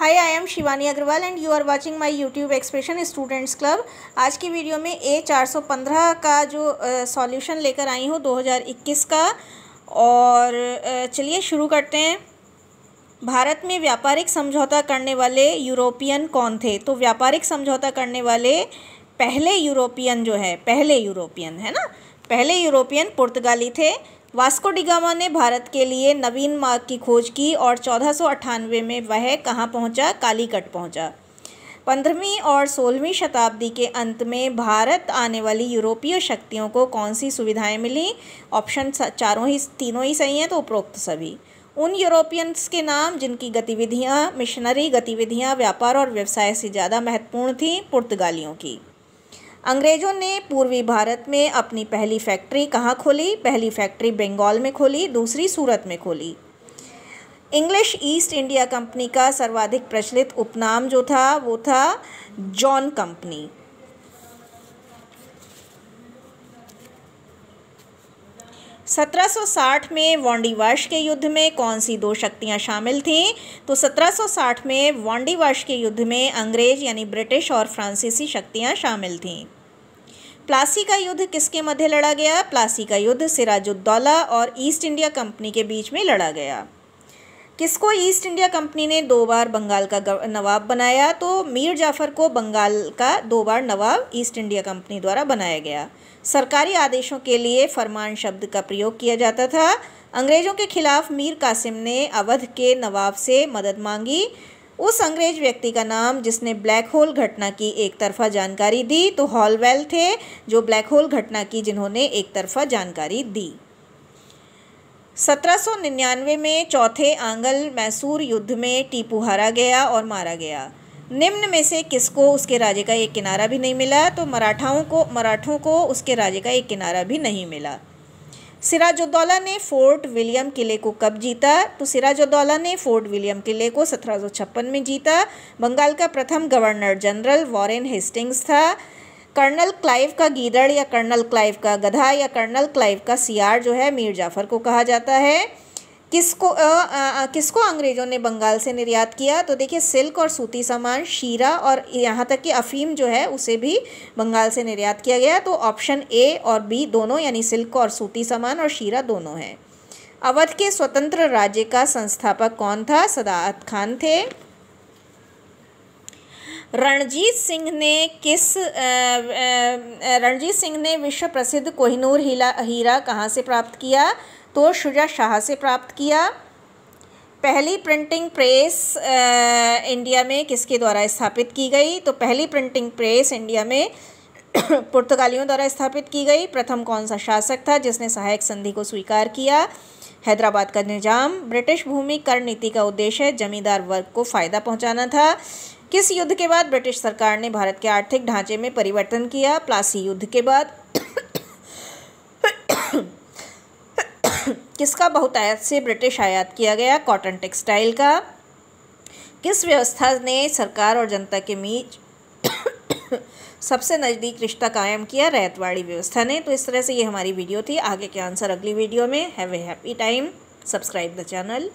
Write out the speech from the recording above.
hi I am Shivani Agrawal and you are watching my YouTube expression students club आज की video में ए 415 का जो सॉल्यूशन लेकर आई हूँ 2021 का और चलिए शुरू करते हैं भारत में व्यापारिक समझौता करने वाले यूरोपियन कौन थे तो व्यापारिक समझौता करने वाले पहले यूरोपियन जो है पहले यूरोपियन है ना पहले यूरोपियन पुर्तगाली थे वास्को डिगामा ने भारत के लिए नवीन मार्ग की खोज की और चौदह में वह कहाँ पहुँचा कालीकट पहुँचा पंद्रहवीं और सोलहवीं शताब्दी के अंत में भारत आने वाली यूरोपीय शक्तियों को कौन सी सुविधाएं मिली ऑप्शन चारों ही तीनों ही सही हैं तो उपरोक्त सभी उन यूरोपियंस के नाम जिनकी गतिविधियां मिशनरी गतिविधियां व्यापार और व्यवसाय से ज़्यादा महत्वपूर्ण थीं पुर्तगालियों की अंग्रेज़ों ने पूर्वी भारत में अपनी पहली फैक्ट्री कहाँ खोली पहली फैक्ट्री बंगाल में खोली दूसरी सूरत में खोली इंग्लिश ईस्ट इंडिया कंपनी का सर्वाधिक प्रचलित उपनाम जो था वो था जॉन कंपनी 1760 में वॉन्डीवाश के युद्ध में कौन सी दो शक्तियां शामिल थीं तो 1760 में वॉन्डीवाश के युद्ध में अंग्रेज यानी ब्रिटिश और फ्रांसीसी शक्तियां शामिल थीं प्लासी का युद्ध किसके मध्य लड़ा गया प्लासी का युद्ध सिराजुद्दौला और ईस्ट इंडिया कंपनी के बीच में लड़ा गया किसको ईस्ट इंडिया कंपनी ने दो बार बंगाल का नवाब बनाया तो मीर जाफ़र को बंगाल का दो बार नवाब ईस्ट इंडिया कंपनी द्वारा बनाया गया सरकारी आदेशों के लिए फरमान शब्द का प्रयोग किया जाता था अंग्रेज़ों के खिलाफ मीर कासिम ने अवध के नवाब से मदद मांगी उस अंग्रेज व्यक्ति का नाम जिसने ब्लैक होल घटना की एक तरफा जानकारी दी तो हॉलवेल थे जो ब्लैक होल घटना की जिन्होंने एक तरफा जानकारी दी 1799 में चौथे आंगल मैसूर युद्ध में टीपू हारा गया और मारा गया निम्न में से किसको उसके राज्य का एक किनारा भी नहीं मिला तो मराठाओं को मराठों को उसके राज्य का एक किनारा भी नहीं मिला सिराजुद्दौला ने फोर्ट विलियम किले को कब जीता तो सिराजुद्दौला ने फोर्ट विलियम किले को सत्रह में जीता बंगाल का प्रथम गवर्नर जनरल वॉरेन हेस्टिंग्स था कर्नल क्लाइव का गीदड़ या कर्नल क्लाइव का गधा या कर्नल क्लाइव का सियार जो है मीर जाफ़र को कहा जाता है किसको किसको अंग्रेज़ों ने बंगाल से निर्यात किया तो देखिए सिल्क और सूती सामान शीरा और यहाँ तक कि अफीम जो है उसे भी बंगाल से निर्यात किया गया तो ऑप्शन ए और बी दोनों यानी सिल्क और सूती सामान और शीरा दोनों हैं अवध के स्वतंत्र राज्य का संस्थापक कौन था सदात खान थे रणजीत सिंह ने किस रणजीत सिंह ने विश्व प्रसिद्ध कोहिनूर हीला हीरा कहाँ से प्राप्त किया तो शुजा शाह से प्राप्त किया पहली प्रिंटिंग प्रेस इंडिया में किसके द्वारा स्थापित की गई तो पहली प्रिंटिंग प्रेस इंडिया में पुर्तगालियों द्वारा स्थापित की गई प्रथम कौन सा शासक था जिसने सहायक संधि को स्वीकार किया हैदराबाद का निजाम ब्रिटिश भूमि कर नीति का उद्देश्य जमींदार वर्ग को फ़ायदा पहुंचाना था किस युद्ध के बाद ब्रिटिश सरकार ने भारत के आर्थिक ढांचे में परिवर्तन किया प्लासी युद्ध के बाद किसका बहुतायत से ब्रिटिश आयात किया गया कॉटन टेक्सटाइल का किस व्यवस्था ने सरकार और जनता के बीच सबसे नज़दीक रिश्ता कायम किया रैतवाड़ी व्यवस्था ने तो इस तरह से ये हमारी वीडियो थी आगे के आंसर अगली वीडियो में have a happy time subscribe the channel